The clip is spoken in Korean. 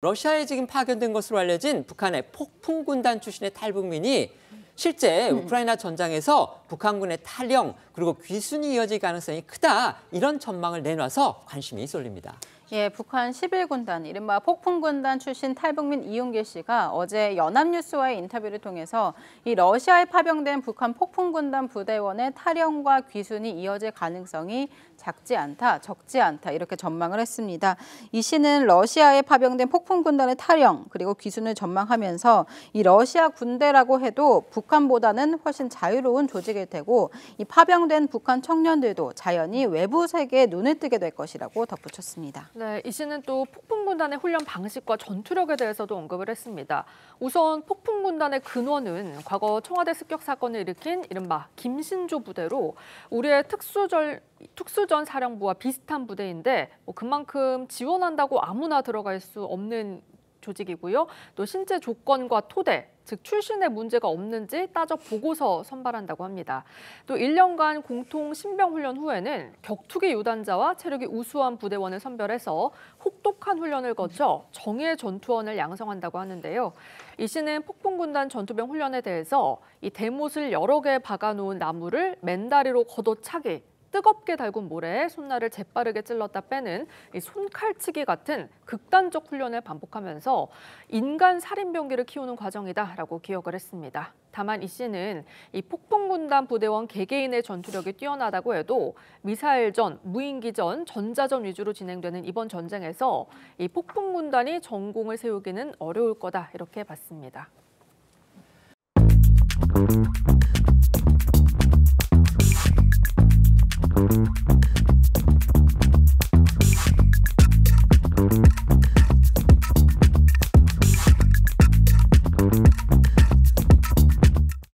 러시아에 지금 파견된 것으로 알려진 북한의 폭풍 군단 출신의 탈북민이 실제 음. 우크라이나 전장에서 북한군의 탈영 그리고 귀순이 이어질 가능성이 크다 이런 전망을 내놔서 관심이 쏠립니다. 예, 북한 11군단, 이른바 폭풍군단 출신 탈북민 이용길 씨가 어제 연합뉴스와의 인터뷰를 통해서 이 러시아에 파병된 북한 폭풍군단 부대원의 탈영과 귀순이 이어질 가능성이 작지 않다, 적지 않다 이렇게 전망을 했습니다. 이 씨는 러시아에 파병된 폭풍군단의 탈영 그리고 귀순을 전망하면서 이 러시아 군대라고 해도 북한보다는 훨씬 자유로운 조직일 테고 이 파병된 북한 청년들도 자연히 외부 세계에 눈을 뜨게 될 것이라고 덧붙였습니다. 네, 이 씨는 또 폭풍 군단의 훈련 방식과 전투력에 대해서도 언급을 했습니다. 우선 폭풍 군단의 근원은 과거 청와대 습격 사건을 일으킨 이른바 김신조 부대로 우리의 특수절, 특수전 사령부와 비슷한 부대인데 뭐 그만큼 지원한다고 아무나 들어갈 수 없는 조직이고요. 또 신체 조건과 토대, 즉 출신에 문제가 없는지 따져 보고서 선발한다고 합니다. 또 1년간 공통 신병 훈련 후에는 격투기 유단자와 체력이 우수한 부대원을 선별해서 혹독한 훈련을 거쳐 정예 전투원을 양성한다고 하는데요. 이 씨는 폭풍군단 전투병 훈련에 대해서 이 대못을 여러 개 박아놓은 나무를 맨다리로 걷어차기 뜨겁게 달군 모래에 손날을 재빠르게 찔렀다 빼는 이 손칼치기 같은 극단적 훈련을 반복하면서 인간 살인병기를 키우는 과정이다라고 기억을 했습니다. 다만 이 씨는 이 폭풍군단 부대원 개개인의 전투력이 뛰어나다고 해도 미사일전, 무인기전, 전자전 위주로 진행되는 이번 전쟁에서 이 폭풍군단이 전공을 세우기는 어려울 거다 이렇게 봤습니다.